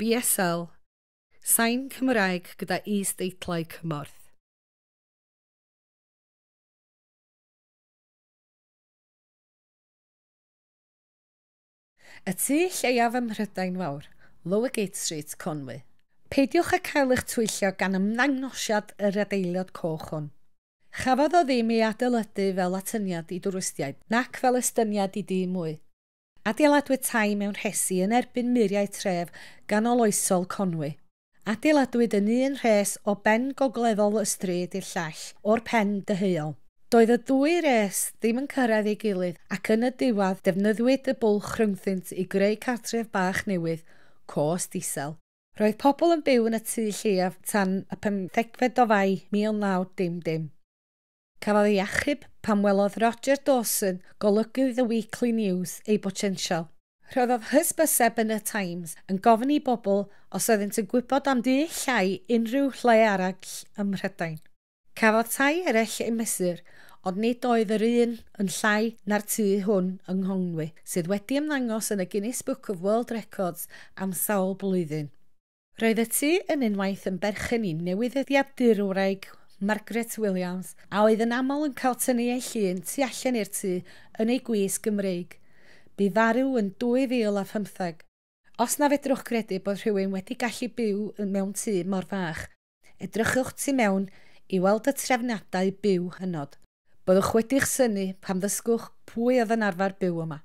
BSL, sain Cymraeg gyda East Eitlau cymorth. Y tu lleiaf ym Mhrydain Fawr, Gate Street, Conwy. Peidiwch â cael eich twyllio gan ymddangosiad yr adeilad coch hwn. Chafodd o ddim ei adeiladu fel atyniad i dwrwystiaid, nac fel estyniad i dîm mwy. Adeiladwyd tai mewn hesi yn erbyn muriau tref gan oloesol Conwy. Adeiladwyd yn un rhes o ben gogleddol y stryd i'r llall o'r pen dyheuol. Doedd y dwy res ddim yn cyrraedd ei gilydd ac yn y diwad defnyddwyd y bwlch rhyngddynt i greu cartref bach newydd, Cos disel. Roedd pobl yn byw yn y tu lleiaf tan y 15 o fai 19dim. Cafodd ei achub pan welodd Roger Dawson golygu The Weekly News ei potensial. Roeddodd hysbyseb yn y Times yn gofyn i bobl os oeddynt yn gwybod am du llai unrhyw lle arall ym Mhrydain. Cafodd tai eraill ei mesur, ond nid oedd yr un yn llai na'r tu hwn yng Nghongwi, sydd wedi ymddangos yn y Guinness Book of World Records am sawl blwyddyn. Roedd y tu yn unwaith yn berchen i newyddiadurwraig Margaret Williams, a oedd yn aml yn cael tynnu ei llun tu allan i'r tŷ yn ei gwis Gymreig. Bu farw yn 2015. Os na fedrwch credu bod rhywun wedi gallu byw mewn tŷ mor fach, edrychwch tu mewn i weld y trefnadau byw hynod. Byddwch wedi'ch syni pan ddysgwch pwy oedd yn arfer byw yma.